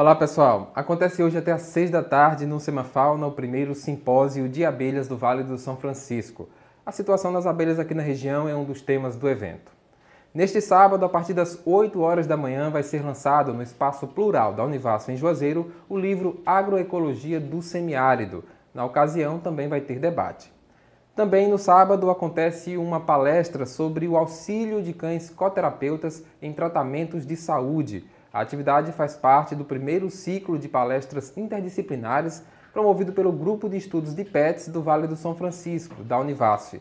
Olá pessoal, acontece hoje até às 6 da tarde no Semafauna o primeiro simpósio de abelhas do Vale do São Francisco. A situação das abelhas aqui na região é um dos temas do evento. Neste sábado, a partir das 8 horas da manhã, vai ser lançado no espaço plural da Univasso em Juazeiro o livro Agroecologia do Semiárido. Na ocasião, também vai ter debate. Também no sábado acontece uma palestra sobre o auxílio de cães coterapeutas em tratamentos de saúde. A atividade faz parte do primeiro ciclo de palestras interdisciplinares promovido pelo Grupo de Estudos de PETS do Vale do São Francisco, da Univasf.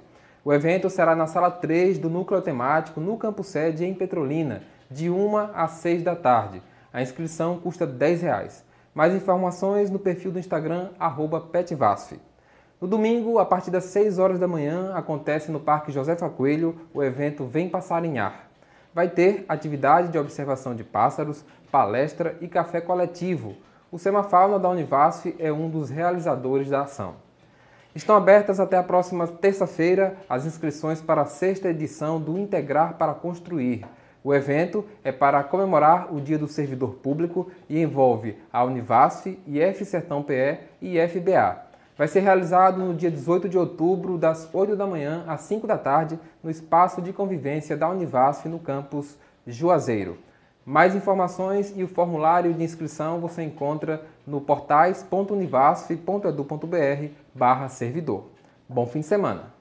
O evento será na sala 3 do núcleo temático no campus sede em Petrolina, de 1 às 6 da tarde. A inscrição custa R$ 10. Mais informações no perfil do Instagram @petvasf. No domingo, a partir das 6 horas da manhã, acontece no Parque José Coelho o evento Vem Passarinhar vai ter atividade de observação de pássaros, palestra e café coletivo. O Semafauna da Univasf é um dos realizadores da ação. Estão abertas até a próxima terça-feira as inscrições para a sexta edição do Integrar para Construir. O evento é para comemorar o Dia do Servidor Público e envolve a Univasf, IF Sertão PE e FBA vai ser realizado no dia 18 de outubro, das 8 da manhã às 5 da tarde, no espaço de convivência da Univasf, no campus Juazeiro. Mais informações e o formulário de inscrição você encontra no portais.univasf.edu.br servidor. Bom fim de semana!